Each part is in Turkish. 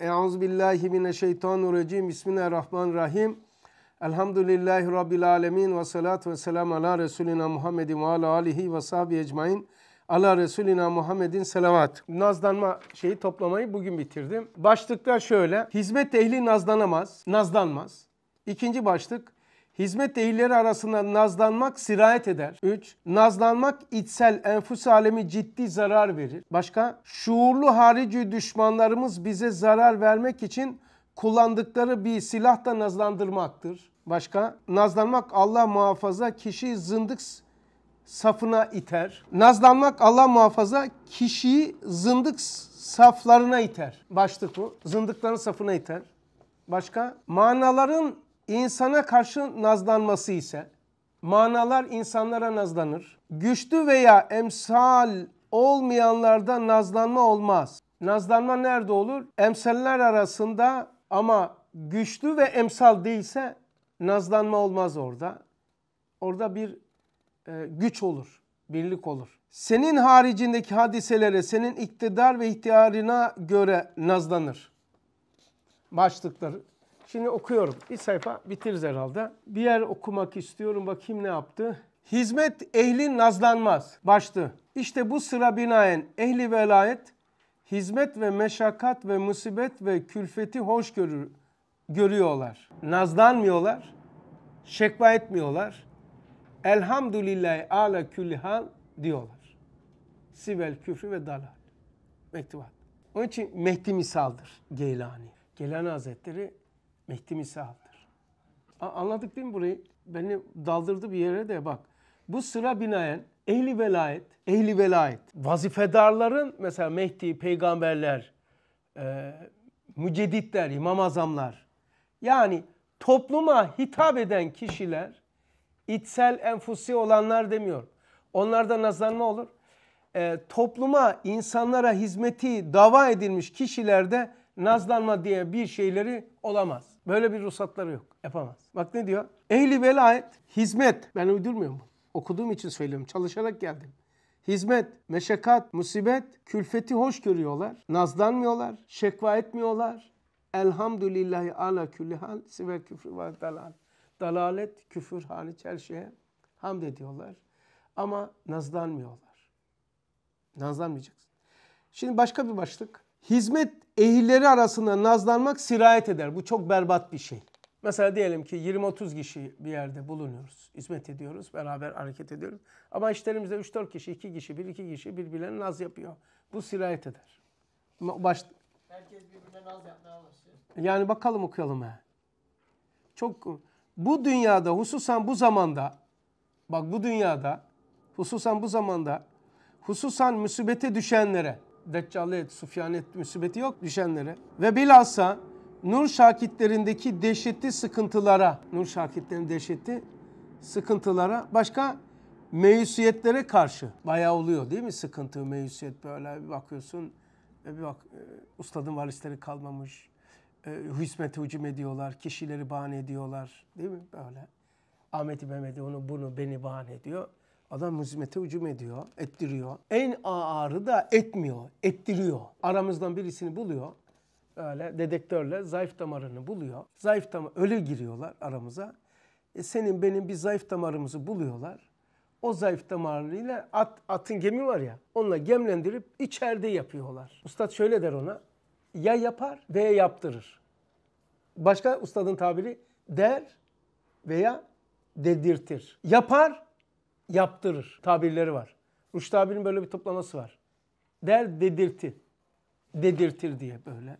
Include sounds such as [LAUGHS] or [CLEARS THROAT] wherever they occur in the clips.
billahi Euzubillahimineşşeytanirracim. Bismillahirrahmanirrahim. Elhamdülillahi Rabbil alemin. Ve salatu ve selamu ala Resulina Muhammedin ve ala alihi ve sahbihi ecmain. Ala Resulina Muhammedin selavat. Nazlanma şeyi toplamayı bugün bitirdim. Başlıklar şöyle. Hizmet ehli nazlanamaz, nazlanmaz. İkinci başlık. Hizmet ehilleri arasında nazlanmak sirayet eder. 3. Nazlanmak içsel enfus alemi ciddi zarar verir. Başka? Şuurlu harici düşmanlarımız bize zarar vermek için kullandıkları bir silah da nazlandırmaktır. Başka? Nazlanmak Allah muhafaza kişiyi zındık safına iter. Nazlanmak Allah muhafaza kişiyi zındık saflarına iter. Başlık bu. Zındıkların safına iter. Başka? Manaların İnsana karşı nazlanması ise manalar insanlara nazlanır. Güçlü veya emsal olmayanlarda nazlanma olmaz. Nazlanma nerede olur? Emsaller arasında ama güçlü ve emsal değilse nazlanma olmaz orada. Orada bir e, güç olur, birlik olur. Senin haricindeki hadiselere, senin iktidar ve ihtiyarına göre nazlanır. Başlıkları Şimdi okuyorum. Bir sayfa bitiriz herhalde. Bir yer okumak istiyorum. Bakayım ne yaptı. Hizmet ehli nazlanmaz. Başlı. İşte bu sıra binaen ehli velayet hizmet ve meşakkat ve musibet ve külfeti hoş görür, görüyorlar. Nazlanmıyorlar, şekva etmiyorlar. Elhamdülillahi ala külli hal diyorlar. Sibel küfrü ve dalal. Mektubat. Onun için Mehdi misaldır Geylani. Geylani Hazretleri Mehdi misaldır. A- anladık değil mi burayı? Beni daldırdı bir yere de bak. Bu sıra binaen ehli velayet, ehli velayet. Vazifedarların mesela Mehdi, peygamberler, e, müceditler, imam azamlar. Yani topluma hitap eden kişiler içsel enfusi olanlar demiyor. Onlarda nazlanma olur. E, topluma, insanlara hizmeti dava edilmiş kişilerde nazlanma diye bir şeyleri olamaz. Böyle bir ruhsatları yok. Yapamaz. Bak ne diyor? Ehli velayet hizmet. Ben uydurmuyorum. Okuduğum için söylüyorum. Çalışarak geldim. Hizmet, meşakkat, musibet, külfeti hoş görüyorlar. Nazlanmıyorlar, şekva etmiyorlar. Elhamdülillahi ala külli hal, siver küfrü ve dalal. Dalalet, küfür hariç her şeye hamd ediyorlar. Ama nazlanmıyorlar. Nazlanmayacaksın. Şimdi başka bir başlık hizmet ehilleri arasında nazlanmak sirayet eder. Bu çok berbat bir şey. Mesela diyelim ki 20-30 kişi bir yerde bulunuyoruz. Hizmet ediyoruz, beraber hareket ediyoruz. Ama işlerimizde 3-4 kişi, 2 kişi, 1-2 kişi birbirlerine naz yapıyor. Bu sirayet eder. Baş... Herkes birbirine naz yapmaya başlıyor. Yani bakalım okuyalım he. Çok bu dünyada hususan bu zamanda bak bu dünyada hususan bu zamanda hususan musibete düşenlere deccalet, sufyanet musibeti yok düşenlere. Ve bilhassa Nur şakitlerindeki dehşetli sıkıntılara, Nur şakitlerinin dehşetli sıkıntılara, başka meyusiyetlere karşı bayağı oluyor değil mi sıkıntı, meyusiyet böyle bir bakıyorsun. E, bir bak e, ustadın varisleri kalmamış, e, hizmete hücum ediyorlar, kişileri bahane ediyorlar değil mi böyle. Ahmet Mehmet'i onu bunu beni bahane ediyor. Adam hizmete hücum ediyor, ettiriyor. En ağırı da etmiyor, ettiriyor. Aramızdan birisini buluyor. Öyle dedektörle zayıf damarını buluyor. Zayıf damar öyle giriyorlar aramıza. E senin benim bir zayıf damarımızı buluyorlar. O zayıf damarıyla at, atın gemi var ya onunla gemlendirip içeride yapıyorlar. Ustad şöyle der ona ya yapar veya yaptırır. Başka ustadın tabiri der veya dedirtir. Yapar yaptırır tabirleri var. Rüştü abinin böyle bir toplaması var. Der dedirtir, Dedirtir diye böyle.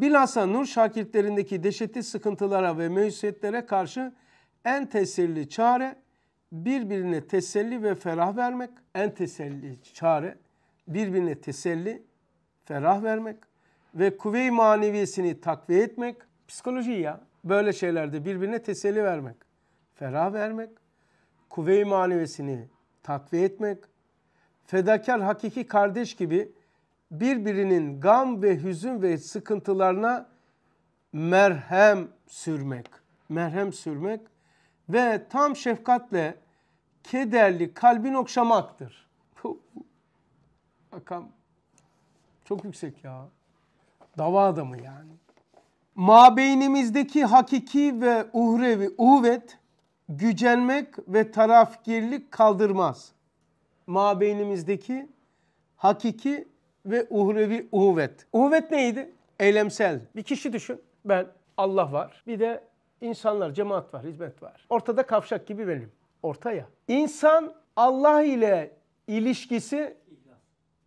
Bilhassa Nur şakirtlerindeki deşetli sıkıntılara ve meyusiyetlere karşı en tesirli çare birbirine teselli ve ferah vermek. En teselli çare birbirine teselli, ferah vermek ve kuvve-i maneviyesini takviye etmek. Psikoloji ya böyle şeylerde birbirine teselli vermek, ferah vermek kuvve-i manevesini takviye etmek, fedakar hakiki kardeş gibi birbirinin gam ve hüzün ve sıkıntılarına merhem sürmek, merhem sürmek ve tam şefkatle kederli kalbin okşamaktır. Rakam çok yüksek ya. Dava adamı yani. Mabeynimizdeki hakiki ve uhrevi uvet gücenmek ve tarafgirlik kaldırmaz. Mabeynimizdeki hakiki ve uhrevi uhuvvet. Uhuvvet neydi? Eylemsel. Bir kişi düşün. Ben, Allah var. Bir de insanlar, cemaat var, hizmet var. Ortada kavşak gibi benim. Ortaya. İnsan Allah ile ilişkisi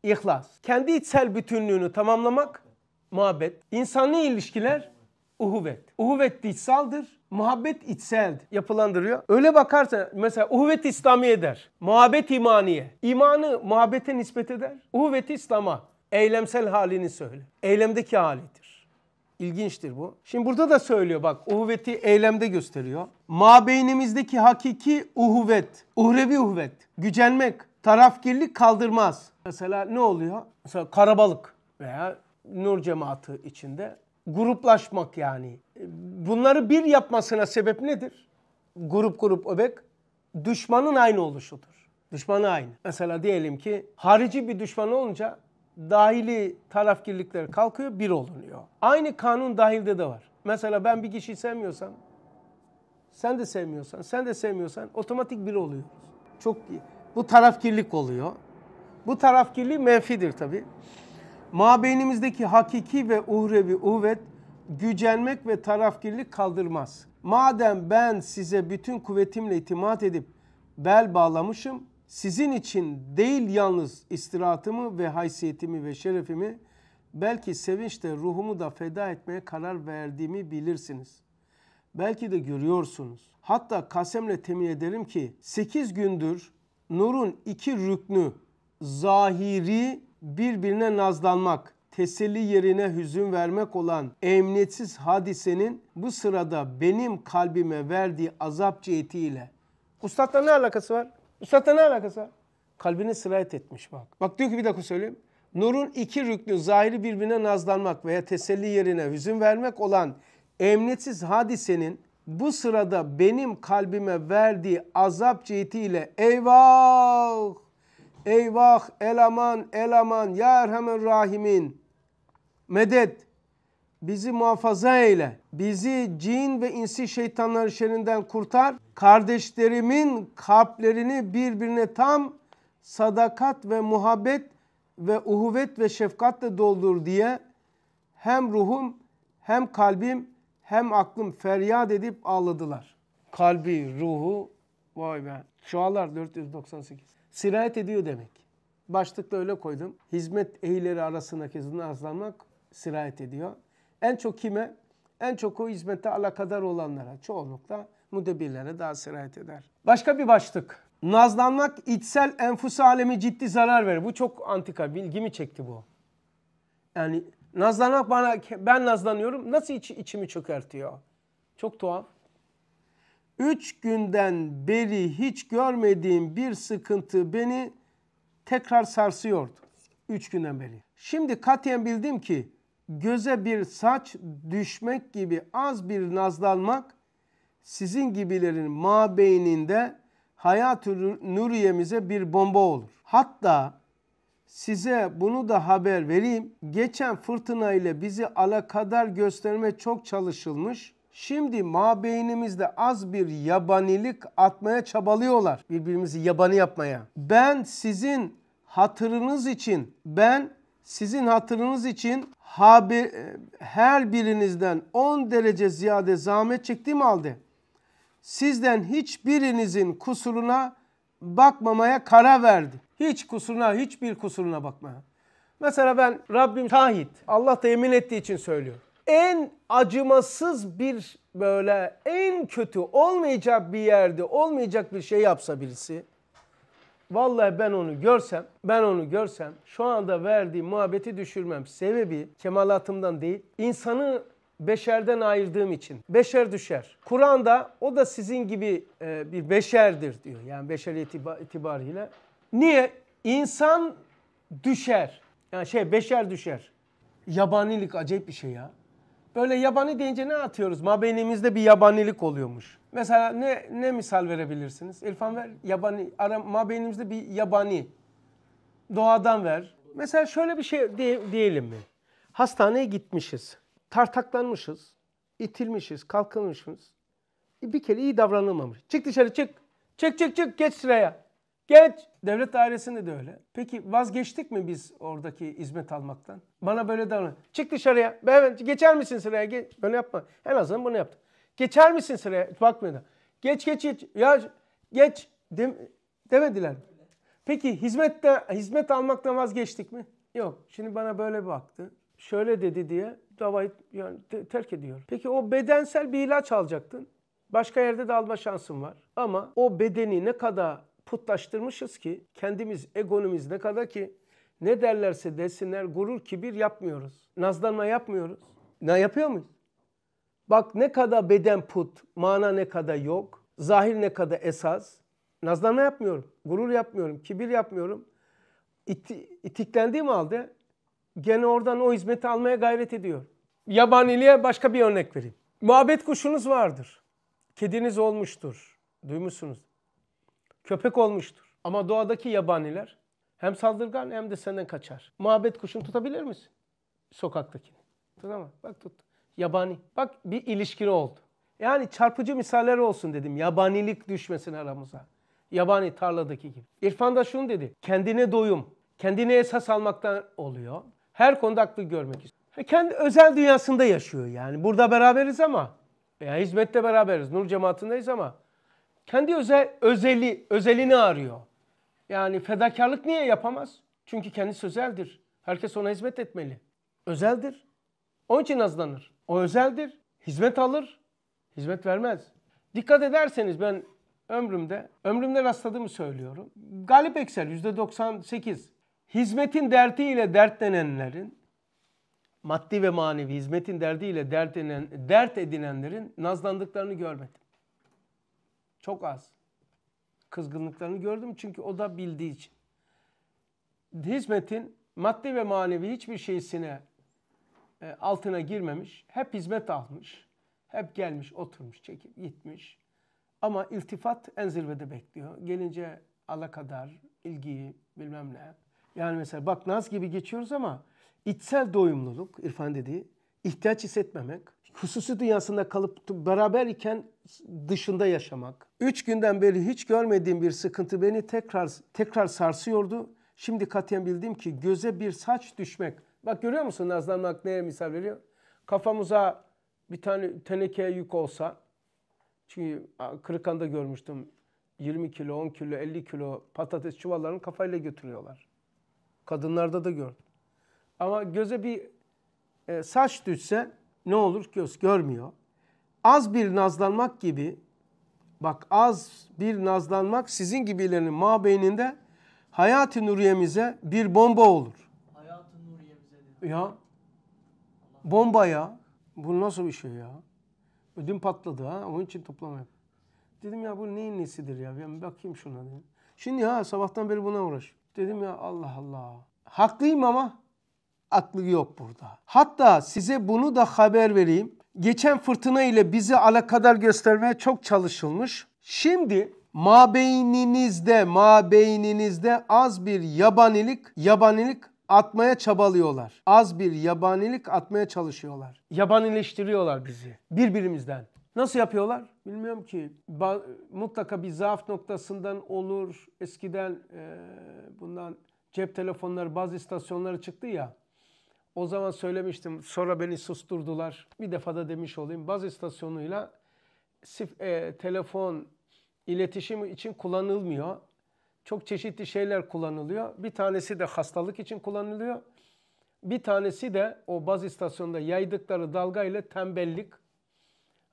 ihlas. Kendi içsel bütünlüğünü tamamlamak muhabbet. İnsanlı ilişkiler uhuvvet. Uhuvvet içsaldır muhabbet içsel yapılandırıyor. Öyle bakarsa mesela uhvet İslami eder. Muhabbet imaniye. İmanı muhabbete nispet eder. Uhvet İslam'a eylemsel halini söyler. Eylemdeki halidir. İlginçtir bu. Şimdi burada da söylüyor bak uhveti eylemde gösteriyor. Ma Mabeynimizdeki hakiki uhvet, uhrevi uhvet, gücenmek, tarafgirlik kaldırmaz. Mesela ne oluyor? Mesela karabalık veya nur cemaati içinde gruplaşmak yani bunları bir yapmasına sebep nedir? Grup grup öbek düşmanın aynı oluşudur. Düşmanı aynı. Mesela diyelim ki harici bir düşman olunca dahili tarafgirlikler kalkıyor, bir olunuyor. Aynı kanun dahilde de var. Mesela ben bir kişiyi sevmiyorsam, sen de sevmiyorsan, sen de sevmiyorsan otomatik bir oluyor. Çok iyi. Bu tarafkirlik oluyor. Bu tarafkirlik menfidir tabi. Mabeynimizdeki hakiki ve uhrevi uvet gücenmek ve tarafkirlik kaldırmaz. Madem ben size bütün kuvvetimle itimat edip bel bağlamışım, sizin için değil yalnız istirahatımı ve haysiyetimi ve şerefimi, belki sevinçle ruhumu da feda etmeye karar verdiğimi bilirsiniz. Belki de görüyorsunuz. Hatta kasemle temin ederim ki 8 gündür nurun iki rüknü zahiri birbirine nazlanmak teselli yerine hüzün vermek olan emniyetsiz hadisenin bu sırada benim kalbime verdiği azap cihetiyle. Ustadla ne alakası var? Ustadla ne alakası var? Kalbine sirayet etmiş bak. Bak diyor ki bir dakika söyleyeyim. Nur'un iki rüknü zahiri birbirine nazlanmak veya teselli yerine hüzün vermek olan emniyetsiz hadisenin bu sırada benim kalbime verdiği azap cihetiyle eyvah Eyvah, elaman, elaman, ya erhamen rahimin medet bizi muhafaza eyle. Bizi cin ve insi şeytanların şerinden kurtar. Kardeşlerimin kalplerini birbirine tam sadakat ve muhabbet ve uhuvet ve şefkatle doldur diye hem ruhum hem kalbim hem aklım feryat edip ağladılar. Kalbi, ruhu vay be. Şualar 498. Sirayet ediyor demek. Başlıkta öyle koydum. Hizmet ehileri arasına kesin azlanmak sirayet ediyor. En çok kime? En çok o hizmete alakadar olanlara, çoğunlukla müdebirlere daha sirayet eder. Başka bir başlık. Nazlanmak içsel enfus alemi ciddi zarar verir. Bu çok antika, bilgimi çekti bu. Yani nazlanmak bana, ben nazlanıyorum, nasıl iç, içimi çökertiyor? Çok tuhaf. Üç günden beri hiç görmediğim bir sıkıntı beni tekrar sarsıyordu. Üç günden beri. Şimdi katiyen bildim ki göze bir saç düşmek gibi az bir nazlanmak sizin gibilerin ma mabeyninde hayat-ı nuriyemize bir bomba olur. Hatta size bunu da haber vereyim. Geçen fırtına ile bizi alakadar gösterme çok çalışılmış. Şimdi ma beynimizde az bir yabanilik atmaya çabalıyorlar. Birbirimizi yabani yapmaya. Ben sizin hatırınız için, ben sizin hatırınız için e, her birinizden 10 derece ziyade zahmet çekti mi Aldı? sizden hiçbirinizin kusuruna bakmamaya karar verdi. Hiç kusuruna, hiçbir kusuruna bakmaya. Mesela ben Rabbim Tahit. Allah da yemin ettiği için söylüyorum. En acımasız bir böyle en kötü olmayacak bir yerde olmayacak bir şey yapsa birisi Vallahi ben onu görsem, ben onu görsem şu anda verdiği muhabbeti düşürmem. Sebebi kemalatımdan değil, insanı beşerden ayırdığım için. Beşer düşer. Kur'an'da o da sizin gibi e, bir beşerdir diyor. Yani beşer itibar, itibariyle. Niye? İnsan düşer. Yani şey beşer düşer. Yabanilik acayip bir şey ya. Böyle yabani deyince ne atıyoruz? Mabeynimizde bir yabanilik oluyormuş. Mesela ne ne misal verebilirsiniz? İrfan ver yabani. Ara, mabeynimizde bir yabani. Doğadan ver. Mesela şöyle bir şey diye, diyelim mi? Hastaneye gitmişiz. Tartaklanmışız. itilmişiz, kalkılmışız. Bir kere iyi davranılmamış. Çık dışarı çık. Çık çık çık geç sıraya. Geç. Devlet dairesinde de öyle. Peki vazgeçtik mi biz oradaki hizmet almaktan? Bana böyle davran. Çık dışarıya. Ben geçer misin sıraya? Geç. Böyle yapma. En azından bunu yaptı. Geçer misin sıraya? Bakmıyor da. Geç geç geç. Ya geç Dem demediler. Peki hizmette hizmet almaktan vazgeçtik mi? Yok. Şimdi bana böyle baktı. Şöyle dedi diye davayı yani terk ediyor. Peki o bedensel bir ilaç alacaktın. Başka yerde de alma şansın var. Ama o bedeni ne kadar putlaştırmışız ki kendimiz egonumuz ne kadar ki ne derlerse desinler gurur kibir yapmıyoruz. Nazlanma yapmıyoruz. Ne yapıyor muyuz? Bak ne kadar beden put, mana ne kadar yok, zahir ne kadar esas. Nazlanma yapmıyorum, gurur yapmıyorum, kibir yapmıyorum. İti, itiklendiğim halde gene oradan o hizmeti almaya gayret ediyor. Yabaniliğe başka bir örnek vereyim. Muhabbet kuşunuz vardır. Kediniz olmuştur. Duymuşsunuz köpek olmuştur. Ama doğadaki yabaniler hem saldırgan hem de senden kaçar. Muhabbet kuşunu tutabilir misin? Sokaktakini. Tutamam. Bak tut. Yabani. Bak bir ilişkili oldu. Yani çarpıcı misaller olsun dedim. Yabanilik düşmesin aramıza. Yabani tarladaki gibi. İrfan da şunu dedi. Kendine doyum. Kendine esas almaktan oluyor. Her konuda aklı görmek istiyor. E, kendi özel dünyasında yaşıyor yani. Burada beraberiz ama. Veya hizmette beraberiz. Nur cemaatindeyiz ama. Kendi özel, özeli, özelini arıyor. Yani fedakarlık niye yapamaz? Çünkü kendisi özeldir. Herkes ona hizmet etmeli. Özeldir. Onun için azlanır. O özeldir. Hizmet alır, hizmet vermez. Dikkat ederseniz ben ömrümde, ömrümde rastladığımı söylüyorum. Galip Eksel %98. Hizmetin derdiyle dertlenenlerin, maddi ve manevi hizmetin derdiyle dert edinen, dert edinenlerin nazlandıklarını görmedim. Çok az. Kızgınlıklarını gördüm çünkü o da bildiği için. Hizmetin maddi ve manevi hiçbir şeysine e, altına girmemiş. Hep hizmet almış. Hep gelmiş, oturmuş, çekip gitmiş. Ama iltifat en zirvede bekliyor. Gelince kadar ilgiyi bilmem ne. Yani mesela bak naz gibi geçiyoruz ama içsel doyumluluk, İrfan dediği, ihtiyaç hissetmemek, hususi dünyasında kalıp beraber iken dışında yaşamak. Üç günden beri hiç görmediğim bir sıkıntı beni tekrar tekrar sarsıyordu. Şimdi katiyen bildim ki göze bir saç düşmek. Bak görüyor musun Nazlan Bak neye misal veriyor? Kafamıza bir tane tenekeye yük olsa. Çünkü Kırıkan'da görmüştüm. 20 kilo, 10 kilo, 50 kilo patates çuvallarını kafayla götürüyorlar. Kadınlarda da gördüm. Ama göze bir e, saç düşse ne olur göz görmüyor. Az bir nazlanmak gibi bak az bir nazlanmak sizin gibilerinin mabeyninde hayat-ı nuriyemize bir bomba olur. Hayat-ı nuriyemize Ya bomba ya. Bu nasıl bir şey ya? Ödüm patladı ha. Onun için toplamayayım. Dedim ya bu neyin nesidir ya? Ben bakayım şuna dedim. Şimdi ha sabahtan beri buna uğraş. Dedim ya Allah Allah. Haklıyım ama aklı yok burada. Hatta size bunu da haber vereyim. Geçen fırtına ile bizi alakadar göstermeye çok çalışılmış. Şimdi mabeyninizde, mabeyninizde az bir yabanilik, yabanilik atmaya çabalıyorlar. Az bir yabanilik atmaya çalışıyorlar. Yabanileştiriyorlar bizi birbirimizden. Nasıl yapıyorlar? Bilmiyorum ki. Ba mutlaka bir zaaf noktasından olur. Eskiden e, bundan cep telefonları bazı istasyonlara çıktı ya. O zaman söylemiştim. Sonra beni susturdular. Bir defa da demiş olayım. Baz istasyonuyla e, telefon iletişimi için kullanılmıyor. Çok çeşitli şeyler kullanılıyor. Bir tanesi de hastalık için kullanılıyor. Bir tanesi de o baz istasyonunda yaydıkları dalga ile tembellik,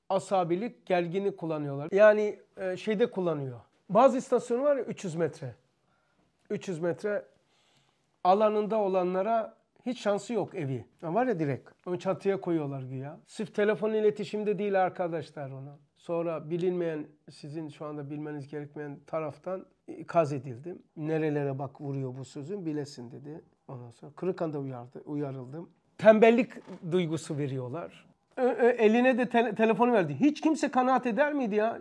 asabilik, gergini kullanıyorlar. Yani e, şeyde kullanıyor. Baz istasyonu var ya 300 metre. 300 metre alanında olanlara hiç şansı yok evi. Ya var ya direkt. Onu çatıya koyuyorlar güya. Sırf telefon iletişimde değil arkadaşlar ona. Sonra bilinmeyen, sizin şu anda bilmeniz gerekmeyen taraftan kaz edildim. Nerelere bak vuruyor bu sözün bilesin dedi. Ondan sonra Kırıkhan'da uyardı, uyarıldım. Tembellik duygusu veriyorlar. E, e, eline de te- telefonu verdi. Hiç kimse kanaat eder miydi ya?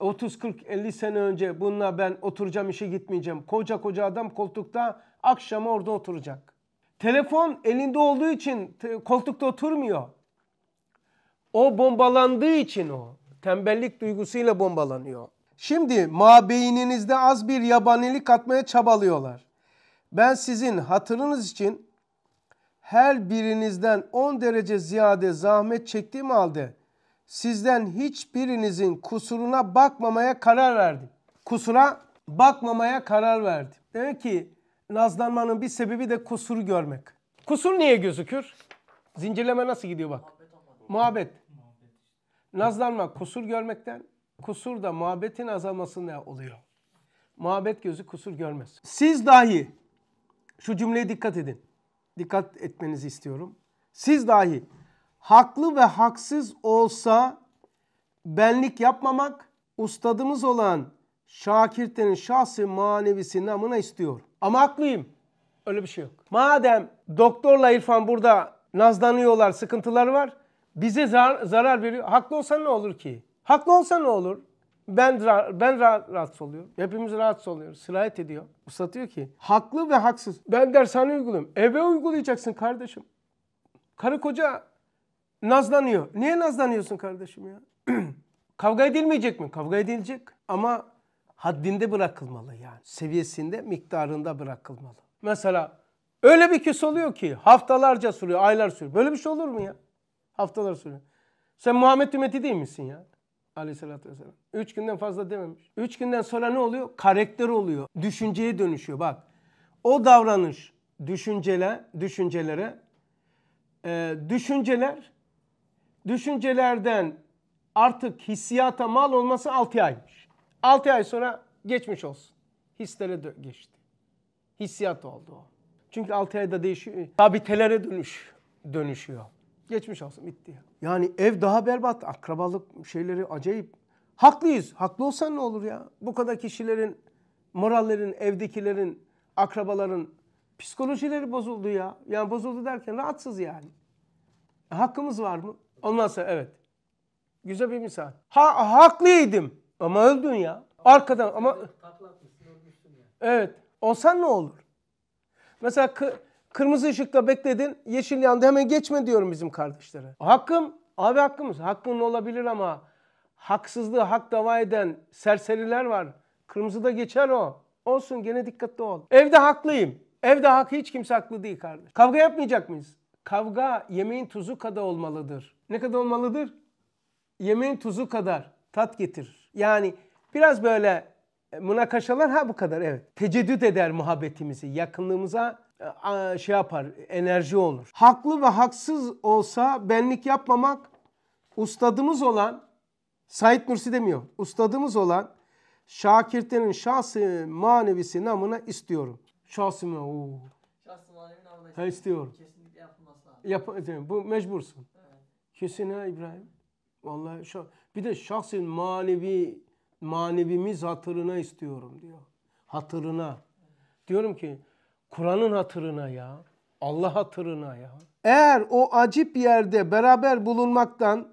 30, 40, 50 sene önce bununla ben oturacağım işe gitmeyeceğim. Koca koca adam koltukta akşama orada oturacak. Telefon elinde olduğu için koltukta oturmuyor. O bombalandığı için o. Tembellik duygusuyla bombalanıyor. Şimdi mabeyninizde az bir yabanilik katmaya çabalıyorlar. Ben sizin hatırınız için her birinizden 10 derece ziyade zahmet çektiğim halde sizden hiçbirinizin kusuruna bakmamaya karar verdim. Kusura bakmamaya karar verdim. Demek ki nazlanmanın bir sebebi de kusur görmek. Kusur niye gözükür? Zincirleme nasıl gidiyor bak. Muhabbet. Nazlanma kusur görmekten, kusur da muhabbetin azalmasına oluyor. Muhabbet gözü kusur görmez. Siz dahi şu cümleye dikkat edin. Dikkat etmenizi istiyorum. Siz dahi haklı ve haksız olsa benlik yapmamak ustadımız olan Şakirte'nin şahsi manevisi namına istiyor. Ama haklıyım. Öyle bir şey yok. Madem doktorla İrfan burada nazlanıyorlar, sıkıntılar var. Bize zar zarar veriyor. Haklı olsan ne olur ki? Haklı olsan ne olur? Ben ben rahat, rahatsız oluyorum. Hepimiz rahatsız oluyoruz. Sirayet ediyor. Uslatıyor ki haklı ve haksız. Ben dershane uyguluyorum. Eve uygulayacaksın kardeşim. Karı koca nazlanıyor. Niye nazlanıyorsun kardeşim ya? [CLEARS THROAT] Kavga edilmeyecek mi? Kavga edilecek. Ama haddinde bırakılmalı yani. Seviyesinde, miktarında bırakılmalı. Mesela öyle bir küs oluyor ki haftalarca sürüyor, aylar sürüyor. Böyle bir şey olur mu ya? Haftalar sürüyor. Sen Muhammed ümmeti değil misin ya? Aleyhissalatü vesselam. Üç günden fazla dememiş. Üç günden sonra ne oluyor? Karakter oluyor. Düşünceye dönüşüyor bak. O davranış düşünceler, düşüncelere e, düşünceler düşüncelerden artık hissiyata mal olması altı aymış. 6 ay sonra geçmiş olsun. Hislere geçti. Hissiyat oldu o. Çünkü 6 ayda değişiyor. Sabitelere dönüş dönüşüyor. Geçmiş olsun bitti. Yani ev daha berbat. Akrabalık şeyleri acayip. Haklıyız. Haklı olsan ne olur ya? Bu kadar kişilerin, morallerin, evdekilerin, akrabaların psikolojileri bozuldu ya. Yani bozuldu derken rahatsız yani. E, hakkımız var mı? Ondan sonra evet. Güzel bir misal. Ha haklıydım. Ama öldün ya. Arkadan ama... Evet. Olsan ne olur? Mesela kırmızı ışıkta bekledin, yeşil yandı hemen geçme diyorum bizim kardeşlere. Hakkım, abi hakkımız. Hakkın olabilir ama haksızlığı hak dava eden serseriler var. Kırmızıda geçer o. Olsun gene dikkatli ol. Evde haklıyım. Evde hak hiç kimse haklı değil kardeş. Kavga yapmayacak mıyız? Kavga yemeğin tuzu kadar olmalıdır. Ne kadar olmalıdır? Yemeğin tuzu kadar tat getirir. Yani biraz böyle münakaşalar e, ha bu kadar evet. Tecedüt eder muhabbetimizi, yakınlığımıza e, şey yapar, enerji olur. Haklı ve haksız olsa benlik yapmamak ustadımız olan Said Nursi demiyor. Ustadımız olan Şakirte'nin şahsı manevisi namına istiyorum. Şahsı manevi. Şahsı namına istiyorum. istiyorum. Kesinlikle yapılması Yap, bu mecbursun. Evet. Kesin ha İbrahim. Vallahi şu bir de şahsın manevi manevimiz hatırına istiyorum diyor. Hatırına. Diyorum ki Kur'an'ın hatırına ya. Allah hatırına ya. Eğer o acip yerde beraber bulunmaktan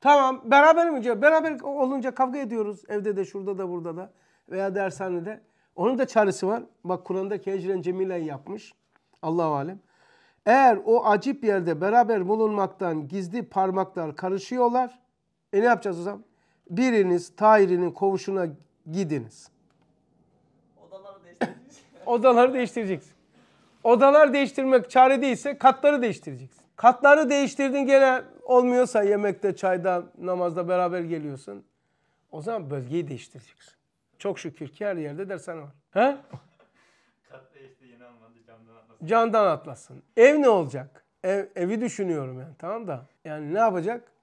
tamam beraber mi? Beraber olunca kavga ediyoruz evde de şurada da burada da veya dershanede. Onun da çaresi var. Bak Kuranda ecren cemilen yapmış. Allahu alem. Eğer o acip yerde beraber bulunmaktan gizli parmaklar karışıyorlar e ne yapacağız o zaman? Biriniz Tahir'in kovuşuna gidiniz. Odaları değiştireceksin. [LAUGHS] Odaları değiştireceksin. Odalar değiştirmek çare değilse katları değiştireceksin. Katları değiştirdin gene olmuyorsa yemekte, çayda, namazda beraber geliyorsun. O zaman bölgeyi değiştireceksin. Çok şükür ki her yerde dershane var. He? Kat değişti yeni anladı camdan atlasın. Camdan atlasın. Ev ne olacak? Ev, evi düşünüyorum yani tamam da. Yani ne yapacak?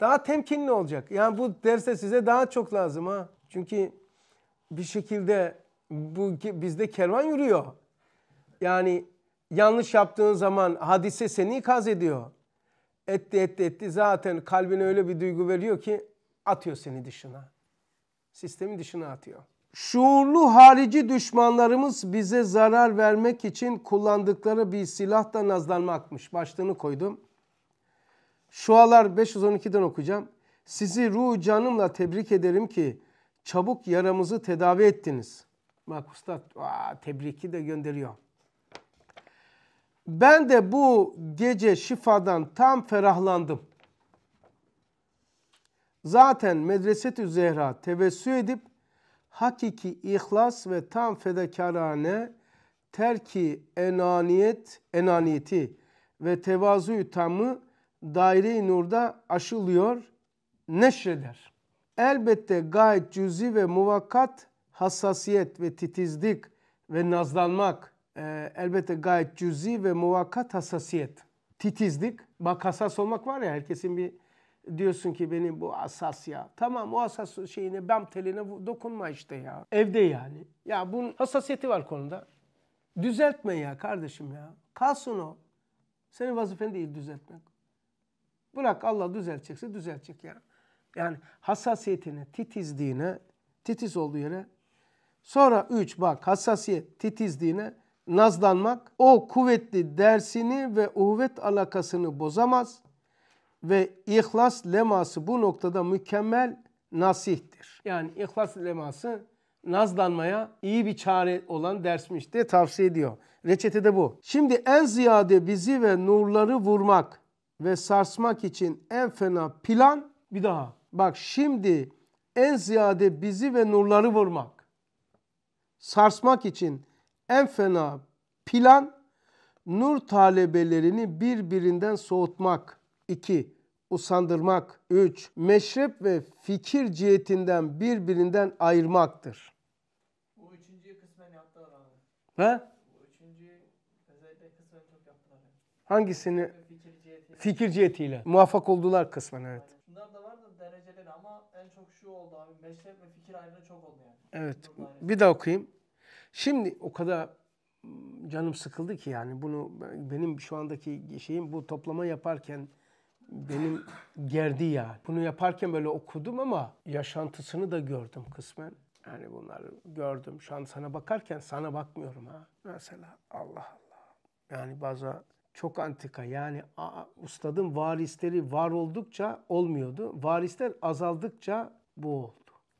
daha temkinli olacak. Yani bu derse size daha çok lazım ha. Çünkü bir şekilde bu bizde kervan yürüyor. Yani yanlış yaptığın zaman hadise seni ikaz ediyor. Etti etti etti zaten kalbine öyle bir duygu veriyor ki atıyor seni dışına. Sistemin dışına atıyor. Şuurlu harici düşmanlarımız bize zarar vermek için kullandıkları bir silahla nazlanmakmış. Başlığını koydum. Şualar 512'den okuyacağım. Sizi ruh canımla tebrik ederim ki çabuk yaramızı tedavi ettiniz. Bak usta aa, tebriki de gönderiyor. Ben de bu gece şifadan tam ferahlandım. Zaten medreset Zehra tevessü edip hakiki ihlas ve tam fedakarane terki enaniyet, enaniyeti ve tevazu tamı daire-i nurda aşılıyor, neşreder. Elbette gayet cüzi ve muvakkat hassasiyet ve titizlik ve nazlanmak e, elbette gayet cüzi ve muvakkat hassasiyet. Titizlik, bak hassas olmak var ya herkesin bir diyorsun ki benim bu hassas ya. Tamam o hassas şeyine bam teline dokunma işte ya. Evde yani. Ya bunun hassasiyeti var konuda. Düzeltme ya kardeşim ya. Kalsın o. Senin vazifen değil düzeltmek. Bırak Allah düzeltecekse düzeltecek yani. Yani hassasiyetini titizliğini titiz olduğu yere. Sonra üç bak hassasiyet, titizliğine nazlanmak. O kuvvetli dersini ve uhvet alakasını bozamaz. Ve ihlas leması bu noktada mükemmel nasihtir. Yani ihlas leması nazlanmaya iyi bir çare olan dersmiş diye tavsiye ediyor. Reçetede bu. Şimdi en ziyade bizi ve nurları vurmak ve sarsmak için en fena plan bir daha. Bak şimdi en ziyade bizi ve nurları vurmak. Sarsmak için en fena plan nur talebelerini birbirinden soğutmak. 2. Usandırmak. 3. Meşrep ve fikir cihetinden birbirinden ayırmaktır. Bu üçüncüyü kısmen yaptılar abi. He? Bu üçüncüyü özellikle kısmen çok yaptılar. Hangisini? fikir cihetiyle. Muvaffak oldular kısmen evet. Bunlar da vardı dereceleri ama en çok şu oldu abi. Meslek ve fikir ayrılığı çok oldu yani. Evet. Bir daha okuyayım. Şimdi o kadar canım sıkıldı ki yani bunu benim şu andaki şeyim bu toplama yaparken benim gerdi ya. Bunu yaparken böyle okudum ama yaşantısını da gördüm kısmen. Yani bunları gördüm. Şu an sana bakarken sana bakmıyorum ha. Mesela Allah Allah. Yani bazen çok antika yani ustadın varisleri var oldukça olmuyordu. Varisler azaldıkça bu oldu.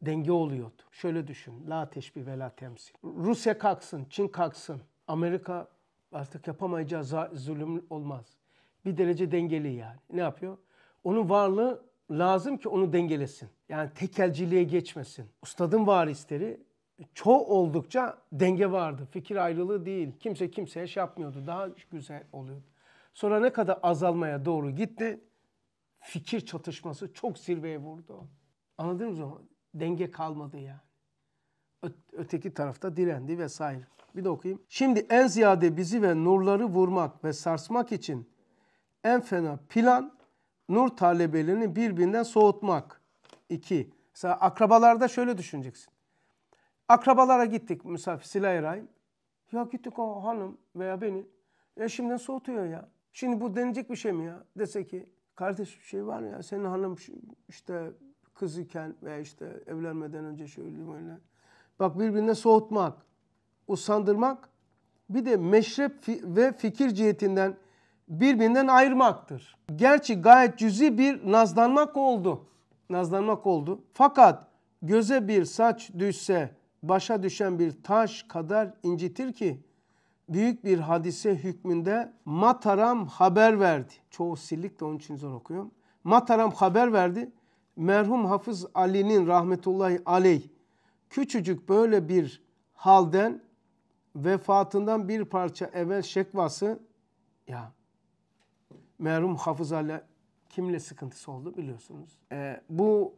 Denge oluyordu. Şöyle düşün. La teşbih ve la temsil. Rusya kalksın, Çin kalksın. Amerika artık yapamayacağı zulüm olmaz. Bir derece dengeli yani. Ne yapıyor? Onun varlığı lazım ki onu dengelesin. Yani tekelciliğe geçmesin. Ustadın varisleri çoğu oldukça denge vardı. Fikir ayrılığı değil. Kimse kimseye şey yapmıyordu. Daha güzel oluyordu. Sonra ne kadar azalmaya doğru gitti. Fikir çatışması çok zirveye vurdu. Anladınız mı? Denge kalmadı yani. Ö öteki tarafta direndi vesaire. Bir de okuyayım. Şimdi en ziyade bizi ve nurları vurmak ve sarsmak için en fena plan nur talebelerini birbirinden soğutmak. 2. Mesela akrabalarda şöyle düşüneceksin. Akrabalara gittik misafir silah Ya gittik o hanım veya beni. Ya şimdi soğutuyor ya. Şimdi bu denecek bir şey mi ya? Dese ki kardeş bir şey var mı ya senin hanım işte kız iken veya işte evlenmeden önce şöyle böyle. Bak birbirine soğutmak, usandırmak bir de meşrep ve fikir cihetinden birbirinden ayırmaktır. Gerçi gayet cüzi bir nazlanmak oldu. Nazlanmak oldu. Fakat göze bir saç düşse başa düşen bir taş kadar incitir ki büyük bir hadise hükmünde Mataram haber verdi. Çoğu sillik de onun için zor okuyorum. Mataram haber verdi. Merhum Hafız Ali'nin rahmetullahi aleyh küçücük böyle bir halden vefatından bir parça evvel şekvası ya merhum Hafız Ali kimle sıkıntısı oldu biliyorsunuz. Ee, bu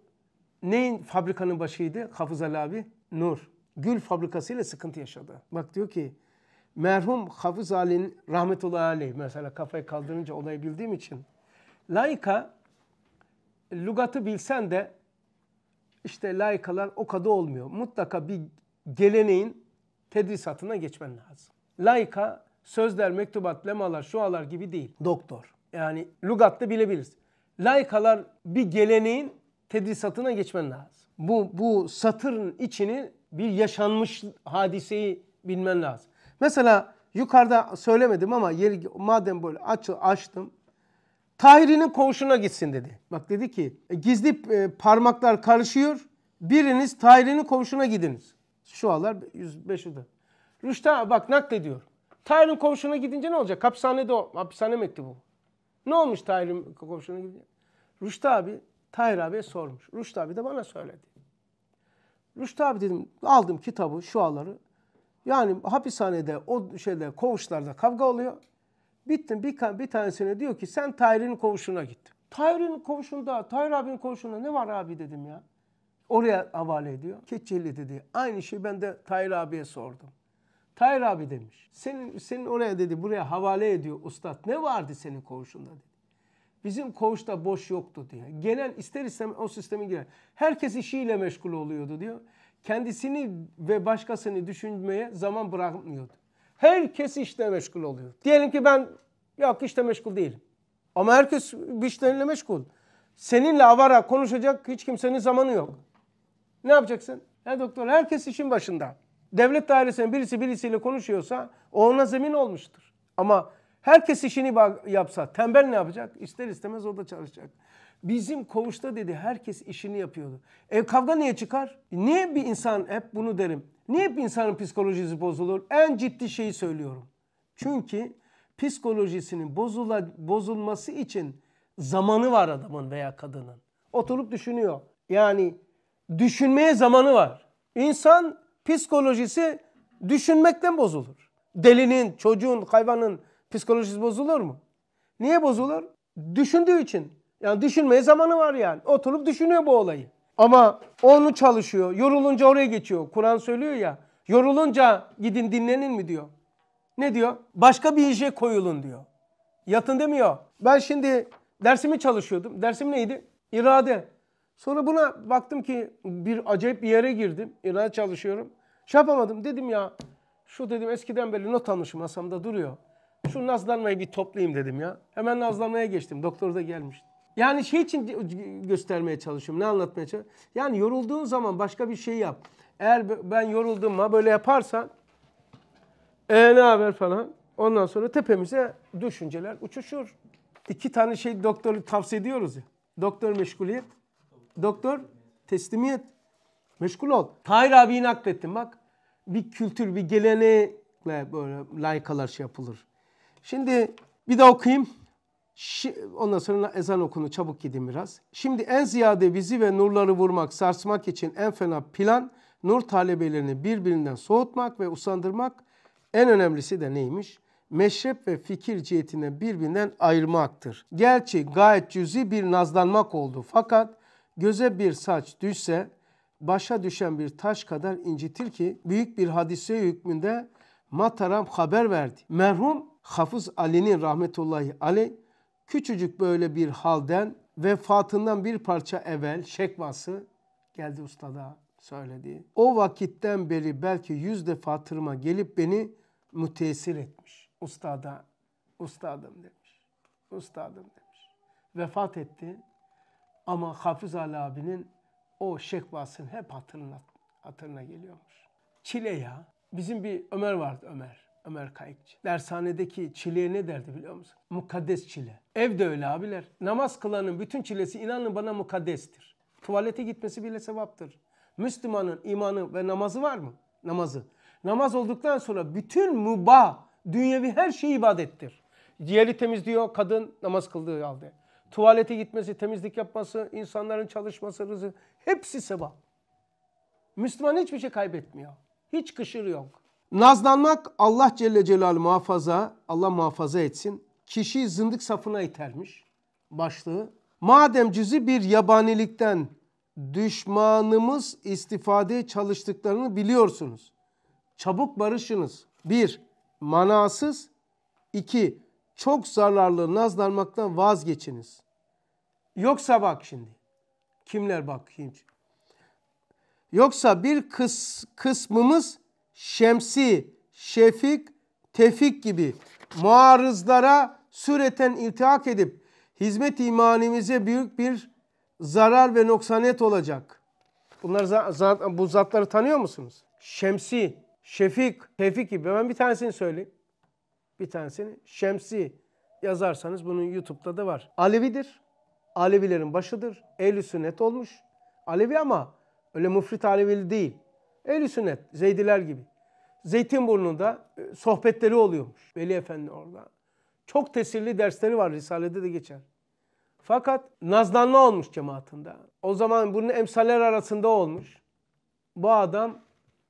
neyin fabrikanın başıydı Hafız Ali abi? Nur gül fabrikasıyla sıkıntı yaşadı. Bak diyor ki merhum Hafız Ali'nin rahmetullahi aleyh mesela kafayı kaldırınca olayı bildiğim için laika lugatı bilsen de işte laikalar o kadar olmuyor. Mutlaka bir geleneğin tedrisatına geçmen lazım. Laika sözler, mektubat, lemalar, şualar gibi değil. Doktor. Yani lugatta bilebiliriz. Laikalar bir geleneğin tedrisatına geçmen lazım. Bu, bu satırın içini bir yaşanmış hadiseyi bilmen lazım. Mesela yukarıda söylemedim ama yeri, madem böyle aç, açtım. Tahir'inin komşuna gitsin dedi. Bak dedi ki e, gizli e, parmaklar karışıyor. Biriniz Tahir'inin komşuna gidiniz. Şu alar 105 lira. Rüşta bak naklediyor. Tahir'in komşuna gidince ne olacak? Hapishanede o. Hapishane mektubu. Ne olmuş Tahir'in komşuna gidince? Rüşta abi Tahir abiye sormuş. Rüşta abi de bana söyledi. Rüştü abi dedim aldım kitabı şu aları. Yani hapishanede o şeyde koğuşlarda kavga oluyor. Bittim bir, bir tanesine diyor ki sen Tahir'in koğuşuna gittin Tahir'in koğuşunda, Tahir abinin koğuşunda ne var abi dedim ya. Oraya havale ediyor. Keçeli dedi. Aynı şeyi ben de Tahir abiye sordum. Tahir abi demiş. Senin, senin oraya dedi buraya havale ediyor ustad. Ne vardı senin koğuşunda dedi. Bizim koğuşta boş yoktu diyor. Gelen ister istemez o sisteme gelen. Herkes işiyle meşgul oluyordu diyor. Kendisini ve başkasını düşünmeye zaman bırakmıyordu. Herkes işte meşgul oluyor. Diyelim ki ben yok işte meşgul değilim. Ama herkes bir işlerle meşgul. Seninle avara konuşacak hiç kimsenin zamanı yok. Ne yapacaksın? Ya doktor herkes işin başında. Devlet dairesinde birisi birisiyle konuşuyorsa o ona zemin olmuştur. Ama Herkes işini yapsa tembel ne yapacak? İster istemez o da çalışacak. Bizim koğuşta dedi herkes işini yapıyordu. Ev kavga niye çıkar? Niye bir insan hep bunu derim. Niye bir insanın psikolojisi bozulur? En ciddi şeyi söylüyorum. Çünkü psikolojisinin bozula, bozulması için zamanı var adamın veya kadının. Oturup düşünüyor. Yani düşünmeye zamanı var. İnsan psikolojisi düşünmekten bozulur. Delinin, çocuğun, hayvanın Psikolojisi bozulur mu? Niye bozulur? Düşündüğü için. Yani düşünmeye zamanı var yani. Oturup düşünüyor bu olayı. Ama onu çalışıyor. Yorulunca oraya geçiyor. Kur'an söylüyor ya. Yorulunca gidin dinlenin mi diyor. Ne diyor? Başka bir işe koyulun diyor. Yatın demiyor. Ben şimdi dersimi çalışıyordum. Dersim neydi? İrade. Sonra buna baktım ki bir acayip bir yere girdim. İrade çalışıyorum. Şey yapamadım. Dedim ya şu dedim eskiden beri not almışım masamda duruyor. Şu nazlanmayı bir toplayayım dedim ya. Hemen nazlanmaya geçtim. Doktor da gelmişti. Yani şey için göstermeye çalışıyorum. Ne anlatmaya çalışıyorum? Yani yorulduğun zaman başka bir şey yap. Eğer ben yoruldum yorulduğumda böyle yaparsan e ne haber falan. Ondan sonra tepemize düşünceler uçuşur. İki tane şey doktoru tavsiye ediyoruz ya. Doktor meşguliyet. Doktor teslimiyet. Meşgul ol. Tahir abiyi naklettim bak. Bir kültür, bir geleneğe böyle layıkalar şey yapılır. Şimdi bir daha okuyayım. Ondan sonra ezan okunu çabuk gidin biraz. Şimdi en ziyade bizi ve nurları vurmak, sarsmak için en fena plan nur talebelerini birbirinden soğutmak ve usandırmak. En önemlisi de neymiş? Meşrep ve fikir cihetine birbirinden ayırmaktır. Gerçi gayet cüzi bir nazlanmak oldu fakat göze bir saç düşse başa düşen bir taş kadar incitir ki büyük bir hadise hükmünde Mataram haber verdi. Merhum Hafız Ali'nin rahmetullahi aleyh küçücük böyle bir halden vefatından bir parça evvel şekvası geldi ustada söyledi. O vakitten beri belki yüz defa tırma gelip beni müteessir etmiş. Ustada, ustadım demiş. Ustadım demiş. Vefat etti ama Hafız Ali abinin o şekvasını hep hatırına, hatırına geliyormuş. Çile ya. Bizim bir Ömer vardı Ömer. Ömer Kayıkçı. Dershanedeki çileye ne derdi biliyor musun? Mukaddes çile. Evde öyle abiler. Namaz kılanın bütün çilesi inanın bana mukaddestir. Tuvalete gitmesi bile sevaptır. Müslümanın imanı ve namazı var mı? Namazı. Namaz olduktan sonra bütün mübah, dünyevi her şey ibadettir. Ciğeri temizliyor kadın namaz kıldığı halde. Tuvalete gitmesi, temizlik yapması, insanların çalışması, rızı hepsi sevap. Müslüman hiçbir şey kaybetmiyor. Hiç kışır yok. Nazlanmak Allah Celle Celal muhafaza, Allah muhafaza etsin. Kişi zındık safına itermiş başlığı. Madem cüzi bir yabanilikten düşmanımız istifadeye çalıştıklarını biliyorsunuz. Çabuk barışınız. Bir, manasız. iki çok zararlı nazlanmaktan vazgeçiniz. Yoksa bak şimdi. Kimler bak şimdi. Yoksa bir kıs, kısmımız şemsi, şefik, tefik gibi muarızlara süreten iltihak edip hizmet imanimize büyük bir zarar ve noksaniyet olacak. Bunlar bu zatları tanıyor musunuz? Şemsi, Şefik, Tefik gibi. Ben bir tanesini söyleyeyim. Bir tanesini. Şemsi yazarsanız bunun YouTube'da da var. Alevidir. Alevilerin başıdır. Ehl-i sünnet olmuş. Alevi ama öyle müfrit Alevili değil. Ehli sünnet, Zeydiler gibi. Zeytinburnu'nda e, sohbetleri oluyormuş. Veli Efendi orada. Çok tesirli dersleri var. Risale'de de geçer. Fakat nazlanma olmuş cemaatinde. O zaman bunun emsaller arasında olmuş. Bu adam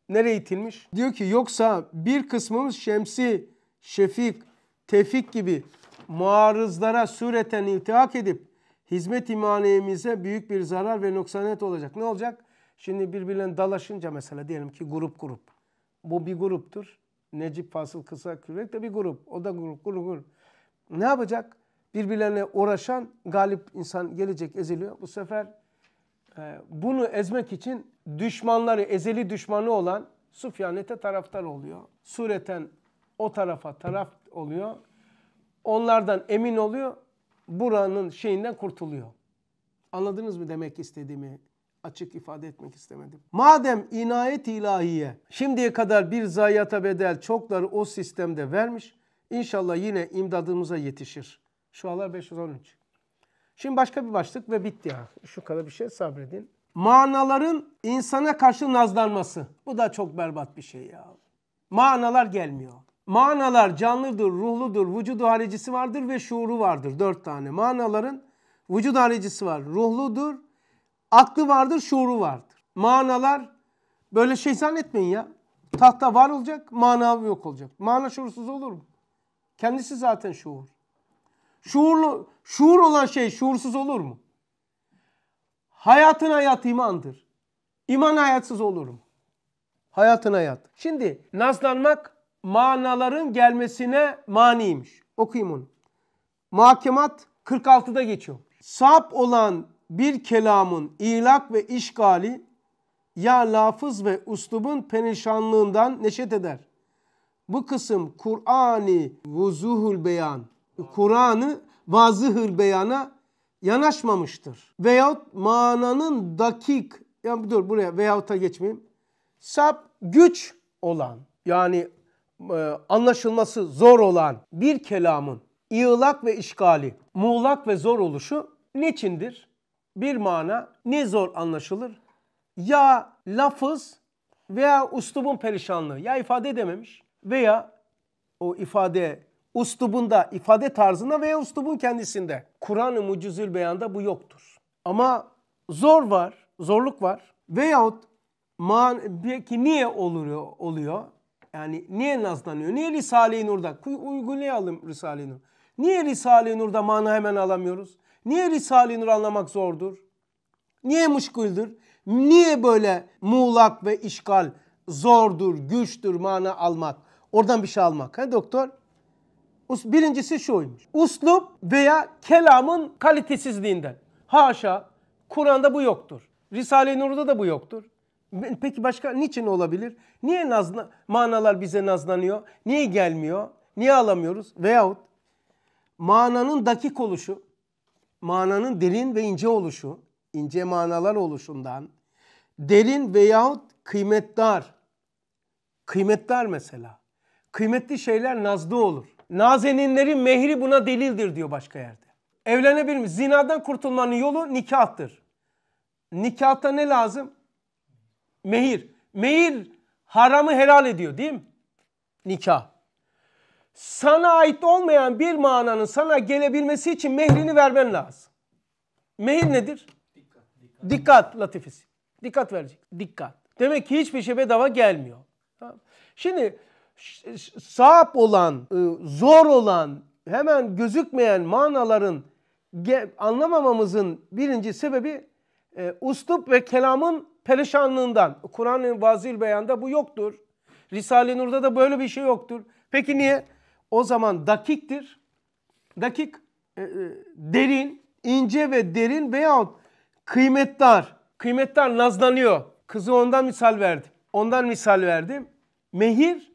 nereye itilmiş? Diyor ki yoksa bir kısmımız Şemsi, Şefik, Tefik gibi muarızlara sureten iltihak edip hizmet imaniyemize büyük bir zarar ve noksanet olacak. Ne olacak? Şimdi birbirlerine dalaşınca mesela diyelim ki grup grup. Bu bir gruptur. Necip Fasıl Kısa Kürek de bir grup. O da grup grup grup. Ne yapacak? Birbirlerine uğraşan galip insan gelecek eziliyor. Bu sefer e, bunu ezmek için düşmanları, ezeli düşmanı olan Sufyanete taraftar oluyor. Sureten o tarafa taraf oluyor. Onlardan emin oluyor. Buranın şeyinden kurtuluyor. Anladınız mı demek istediğimi? açık ifade etmek istemedim. Madem inayet ilahiye şimdiye kadar bir zayiata bedel çokları o sistemde vermiş inşallah yine imdadımıza yetişir. Şu Şualar 513. Şimdi başka bir başlık ve bitti ya. Şu kadar bir şey sabredin. Manaların insana karşı nazlanması. Bu da çok berbat bir şey ya. Manalar gelmiyor. Manalar canlıdır, ruhludur, vücudu haricisi vardır ve şuuru vardır. Dört tane. Manaların vücut haricisi var. Ruhludur, Aklı vardır, şuuru vardır. Manalar böyle şey zannetmeyin ya. Tahta var olacak, mana yok olacak. Mana şuursuz olur mu? Kendisi zaten şuur. Şuurlu, şuur olan şey şuursuz olur mu? Hayatın hayat imandır. İman hayatsız olur mu? Hayatın hayat. Şimdi nazlanmak manaların gelmesine maniymiş. Okuyayım onu. Mahkemat 46'da geçiyor. Sap olan bir kelamın ilak ve işgali ya lafız ve uslubun penişanlığından neşet eder. Bu kısım Kur'an'ı vuzuhul beyan, Kur'an'ı vazıhul beyana yanaşmamıştır. Veyahut mananın dakik, ya dur buraya veyahut'a geçmeyeyim. Sap güç olan yani e, anlaşılması zor olan bir kelamın iğlak ve işgali, muğlak ve zor oluşu niçindir? bir mana ne zor anlaşılır? Ya lafız veya ustubun perişanlığı ya ifade edememiş veya o ifade ustubunda, ifade tarzında veya ustubun kendisinde. Kur'an-ı Mucizül Beyan'da bu yoktur. Ama zor var, zorluk var veyahut man peki niye oluyor oluyor? Yani niye nazlanıyor? Niye Risale-i Nur'da? Uygulayalım Risale-i Nur. Niye Risale-i Nur'da mana hemen alamıyoruz? Niye Risale-i Nur anlamak zordur? Niye muşkuldür? Niye böyle muğlak ve işgal zordur, güçtür mana almak? Oradan bir şey almak. He doktor? Birincisi şuymuş. Uslup veya kelamın kalitesizliğinden. Haşa. Kur'an'da bu yoktur. Risale-i Nur'da da bu yoktur. Peki başka niçin olabilir? Niye nazla, manalar bize nazlanıyor? Niye gelmiyor? Niye alamıyoruz? Veyahut mananın dakik oluşu, mananın derin ve ince oluşu, ince manalar oluşundan, derin veyahut kıymetdar, kıymetdar mesela, kıymetli şeyler nazlı olur. Nazeninlerin mehri buna delildir diyor başka yerde. Evlenebilir mi? Zinadan kurtulmanın yolu nikahtır. Nikahta ne lazım? Mehir. Mehir haramı helal ediyor değil mi? Nikah sana ait olmayan bir mananın sana gelebilmesi için mehrini vermen lazım. Mehir nedir? Dikkat, dikkat. dikkat latifesi. Dikkat verecek. Dikkat. Demek ki hiçbir şey bedava gelmiyor. Şimdi sahip olan, ıı, zor olan, hemen gözükmeyen manaların anlamamamızın birinci sebebi e, uslup ve kelamın perişanlığından. Kur'an-ı Vazil Beyan'da bu yoktur. Risale-i Nur'da da böyle bir şey yoktur. Peki niye? o zaman dakiktir. Dakik, e, e, derin, ince ve derin veyahut kıymetdar. Kıymetdar nazlanıyor. Kızı ondan misal verdim. Ondan misal verdim. Mehir,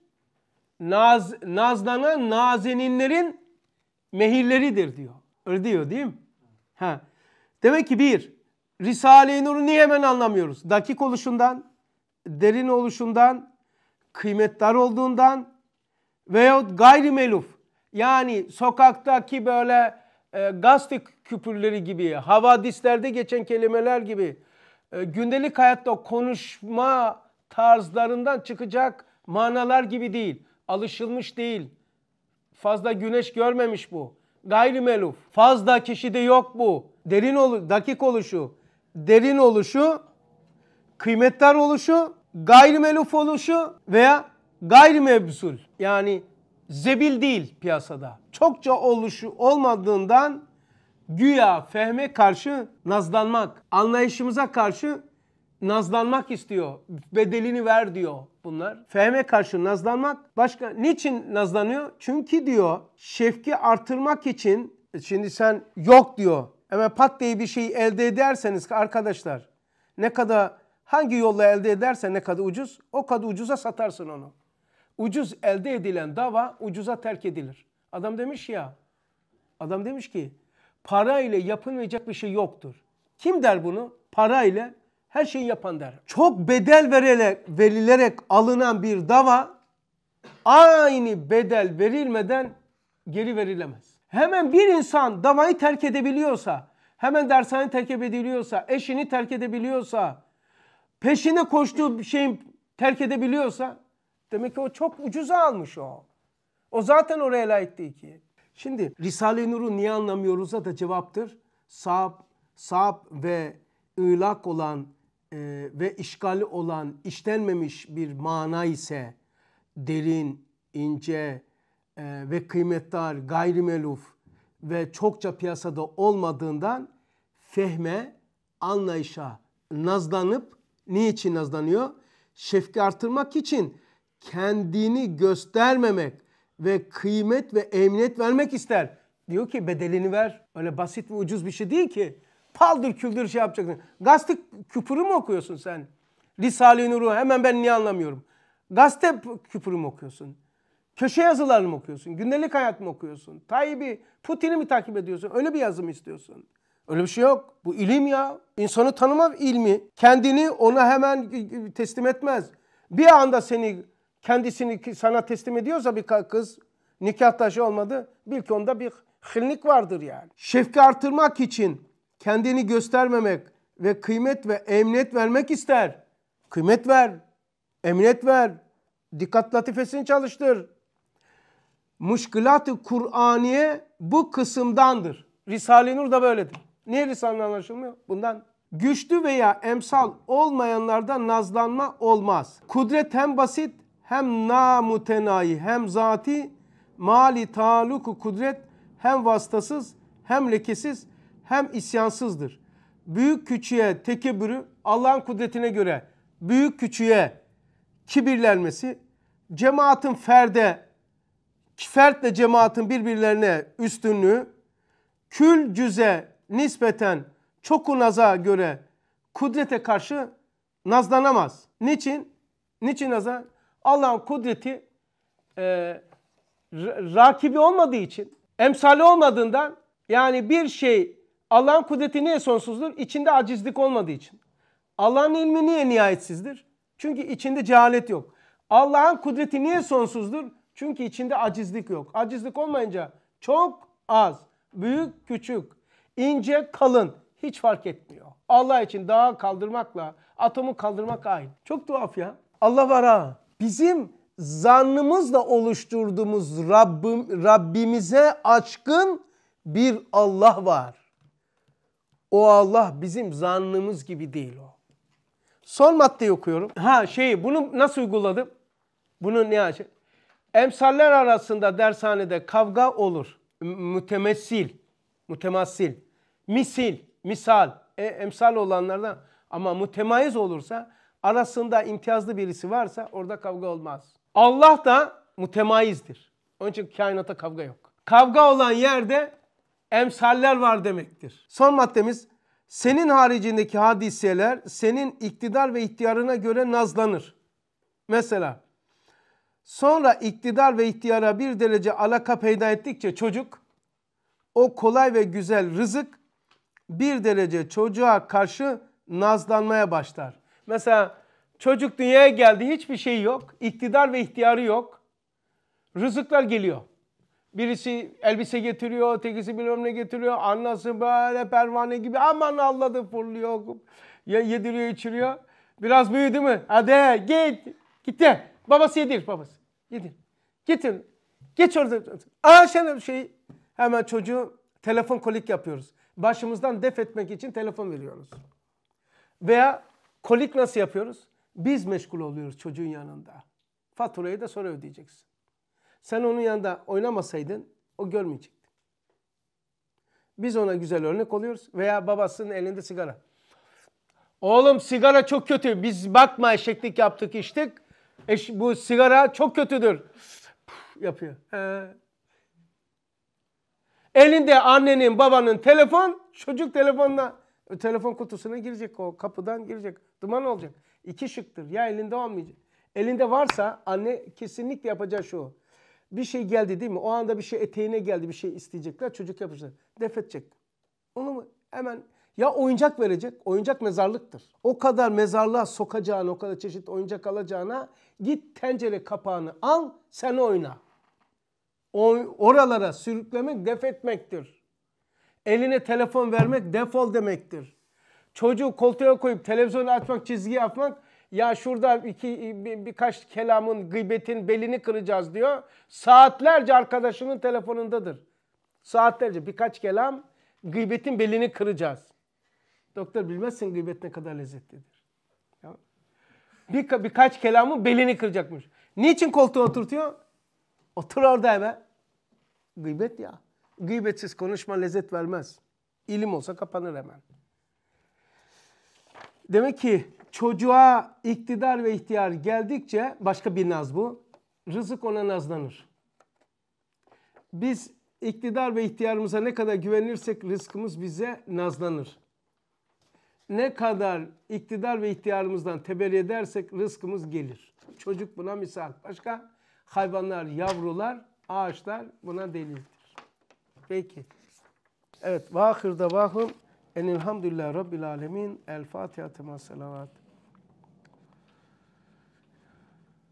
naz, nazlanan nazeninlerin mehirleridir diyor. Öyle diyor değil mi? Ha. Demek ki bir, Risale-i Nur'u niye hemen anlamıyoruz? Dakik oluşundan, derin oluşundan, kıymetdar olduğundan, veyahut gayrimeluf yani sokaktaki böyle e, gazete küpürleri gibi, havadislerde geçen kelimeler gibi e, gündelik hayatta konuşma tarzlarından çıkacak manalar gibi değil. Alışılmış değil. Fazla güneş görmemiş bu. Gayrimeluf. Fazla kişi de yok bu. Derin olu dakik oluşu, derin oluşu, kıymetler oluşu, gayrimeluf oluşu veya gayrimebsul yani zebil değil piyasada. Çokça oluşu olmadığından güya fehme karşı nazlanmak, anlayışımıza karşı nazlanmak istiyor. Bedelini ver diyor bunlar. Fehme karşı nazlanmak başka niçin nazlanıyor? Çünkü diyor şefki artırmak için şimdi sen yok diyor. Hemen pat diye bir şey elde ederseniz arkadaşlar ne kadar hangi yolla elde edersen ne kadar ucuz o kadar ucuza satarsın onu. Ucuz elde edilen dava ucuza terk edilir. Adam demiş ya. Adam demiş ki para ile yapılmayacak bir şey yoktur. Kim der bunu? Para ile her şeyi yapan der. Çok bedel vererek, verilerek alınan bir dava aynı bedel verilmeden geri verilemez. Hemen bir insan davayı terk edebiliyorsa, hemen dershaneyi terk edebiliyorsa, eşini terk edebiliyorsa, peşine koştuğu bir şeyin terk edebiliyorsa Demek ki o çok ucuza almış o. O zaten oraya layık değil ki. Şimdi Risale-i Nur'u niye anlamıyoruz'a da cevaptır. Saab, saab ve ılak olan e, ve işgali olan işlenmemiş bir mana ise derin, ince e, ve kıymetdar, gayrimeluf ve çokça piyasada olmadığından fehme, anlayışa nazlanıp niçin nazlanıyor? Şefki artırmak için kendini göstermemek ve kıymet ve emniyet vermek ister. Diyor ki bedelini ver. Öyle basit ve ucuz bir şey değil ki. Paldır küldür şey yapacaksın. Gazete küpürü mü okuyorsun sen? Risale-i Nur'u hemen ben niye anlamıyorum. Gazete küpürü mü okuyorsun? Köşe yazılarını mı okuyorsun? Gündelik hayat mı okuyorsun? Tayyip'i, Putin'i mi takip ediyorsun? Öyle bir yazım istiyorsun. Öyle bir şey yok. Bu ilim ya. İnsanı tanıma ilmi. Kendini ona hemen teslim etmez. Bir anda seni kendisini sana teslim ediyorsa bir kız nikah taşı olmadı bil ki onda bir hılnik vardır yani. Şefki artırmak için kendini göstermemek ve kıymet ve emniyet vermek ister. Kıymet ver, emniyet ver, dikkat latifesini çalıştır. Muşkilat-ı Kur'aniye bu kısımdandır. Risale-i Nur da böyledir. Niye Risale'nin anlaşılmıyor? Bundan. Güçlü veya emsal olmayanlarda nazlanma olmaz. Kudret hem basit hem namutenayi hem zati mali taluku kudret hem vastasız hem lekesiz hem isyansızdır. Büyük küçüğe tekebürü Allah'ın kudretine göre büyük küçüğe kibirlenmesi cemaatin ferde fertle cemaatin birbirlerine üstünlüğü kül cüze nispeten çoku naza göre kudrete karşı nazlanamaz. Niçin? Niçin naza? Allah'ın kudreti e, rakibi olmadığı için, emsali olmadığından yani bir şey Allah'ın kudreti niye sonsuzdur? İçinde acizlik olmadığı için. Allah'ın ilmi niye nihayetsizdir? Çünkü içinde cehalet yok. Allah'ın kudreti niye sonsuzdur? Çünkü içinde acizlik yok. Acizlik olmayınca çok az, büyük, küçük, ince, kalın hiç fark etmiyor. Allah için dağı kaldırmakla, atomu kaldırmak aynı. Çok tuhaf ya. Allah var ha bizim zannımızla oluşturduğumuz Rabbim, Rabbimize açkın bir Allah var. O Allah bizim zannımız gibi değil o. Son madde okuyorum. Ha şeyi bunu nasıl uyguladım? Bunu ne açık? Emsaller arasında dershanede kavga olur. Mütemessil, mütemassil, misil, misal, e, emsal olanlardan ama mütemayiz olursa arasında imtiyazlı birisi varsa orada kavga olmaz. Allah da mütemayizdir. Onun için kainata kavga yok. Kavga olan yerde emsaller var demektir. Son maddemiz senin haricindeki hadiseler senin iktidar ve ihtiyarına göre nazlanır. Mesela sonra iktidar ve ihtiyara bir derece alaka peyda ettikçe çocuk o kolay ve güzel rızık bir derece çocuğa karşı nazlanmaya başlar. Mesela çocuk dünyaya geldi hiçbir şey yok. İktidar ve ihtiyarı yok. Rızıklar geliyor. Birisi elbise getiriyor, tekisi bilmem ne getiriyor. Annası böyle pervane gibi aman Allah'ı fırlıyor. Ya yediriyor, içiriyor. Biraz büyüdü mü? Hadi git. Gitti. Babası yedir babası. Yedir. Getir. Geç orada. Aa şimdi şey hemen çocuğu telefon kolik yapıyoruz. Başımızdan def etmek için telefon veriyoruz. Veya Kolik nasıl yapıyoruz? Biz meşgul oluyoruz çocuğun yanında. Faturayı da sonra ödeyeceksin. Sen onun yanında oynamasaydın o görmeyecekti. Biz ona güzel örnek oluyoruz veya babasının elinde sigara. Oğlum sigara çok kötü. Biz bakma eşeklik yaptık içtik. Eş, bu sigara çok kötüdür. Puh, yapıyor. Ee. Elinde annenin babanın telefon çocuk telefonla telefon kutusuna girecek o kapıdan girecek. Duman olacak. İki şıktır. Ya elinde olmayacak. Elinde varsa anne kesinlikle yapacağı şu. Bir şey geldi değil mi? O anda bir şey eteğine geldi. Bir şey isteyecekler. Çocuk yapacak. Def edecek. Onu mu? Hemen ya oyuncak verecek. Oyuncak mezarlıktır. O kadar mezarlığa sokacağına, o kadar çeşit oyuncak alacağına git tencere kapağını al, sen oyna. O, oralara sürüklemek, def etmektir. Eline telefon vermek defol demektir. Çocuğu koltuğa koyup televizyonu açmak, çizgi yapmak ya şurada iki, bir, birkaç kelamın, gıybetin belini kıracağız diyor. Saatlerce arkadaşının telefonundadır. Saatlerce birkaç kelam gıybetin belini kıracağız. Doktor bilmezsin gıybet ne kadar lezzetlidir. Ya. Bir, birkaç kelamın belini kıracakmış. Niçin koltuğa oturtuyor? Otur orada hemen. Gıybet ya. Gıybetsiz konuşma lezzet vermez. İlim olsa kapanır hemen. Demek ki çocuğa iktidar ve ihtiyar geldikçe başka bir naz bu. Rızık ona nazlanır. Biz iktidar ve ihtiyarımıza ne kadar güvenirsek rızkımız bize nazlanır. Ne kadar iktidar ve ihtiyarımızdan teberri edersek rızkımız gelir. Çocuk buna misal. Başka hayvanlar, yavrular, ağaçlar buna delildir. Peki. Evet. vahır da vahum. Elhamdülillah Rabbil Alemin. El Fatiha tema selavat.